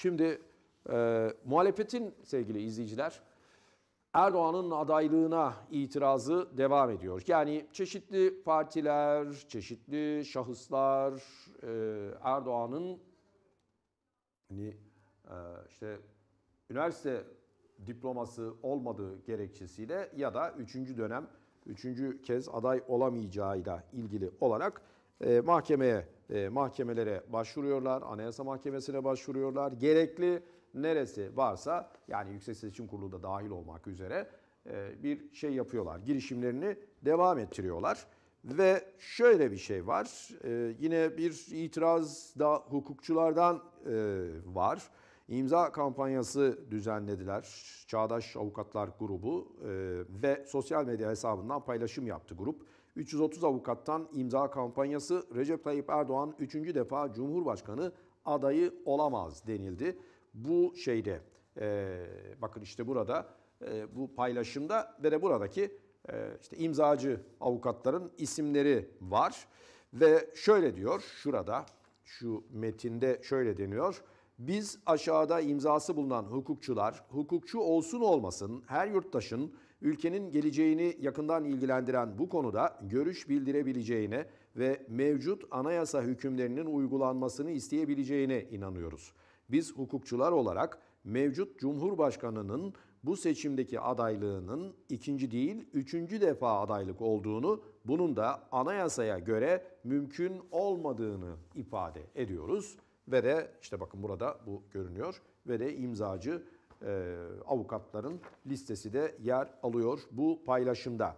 Şimdi e, muhalefetin sevgili izleyiciler Erdoğan'ın adaylığına itirazı devam ediyor. Yani çeşitli partiler, çeşitli şahıslar e, Erdoğan'ın hani e, işte üniversite diploması olmadığı gerekçesiyle ya da üçüncü dönem üçüncü kez aday olamayacağıyla ilgili olarak e, mahkemeye, e, mahkemelere başvuruyorlar, Anayasa Mahkemesi'ne başvuruyorlar. Gerekli neresi varsa yani Yüksek Seçim Kurulu da dahil olmak üzere e, bir şey yapıyorlar. Girişimlerini devam ettiriyorlar. Ve şöyle bir şey var. E, yine bir itiraz da hukukçulardan e, var imza kampanyası düzenlediler. Çağdaş Avukatlar Grubu e, ve sosyal medya hesabından paylaşım yaptı grup. 330 avukattan imza kampanyası Recep Tayyip Erdoğan 3. defa Cumhurbaşkanı adayı olamaz denildi. Bu şeyde e, bakın işte burada e, bu paylaşımda ve de buradaki e, işte imzacı avukatların isimleri var. Ve şöyle diyor şurada şu metinde şöyle deniyor. Biz aşağıda imzası bulunan hukukçular, hukukçu olsun olmasın her yurttaşın ülkenin geleceğini yakından ilgilendiren bu konuda görüş bildirebileceğine ve mevcut anayasa hükümlerinin uygulanmasını isteyebileceğine inanıyoruz. Biz hukukçular olarak mevcut Cumhurbaşkanı'nın bu seçimdeki adaylığının ikinci değil üçüncü defa adaylık olduğunu, bunun da anayasaya göre mümkün olmadığını ifade ediyoruz.'' Vere işte bakın burada bu görünüyor. Vere imzacı e, avukatların listesi de yer alıyor bu paylaşımda.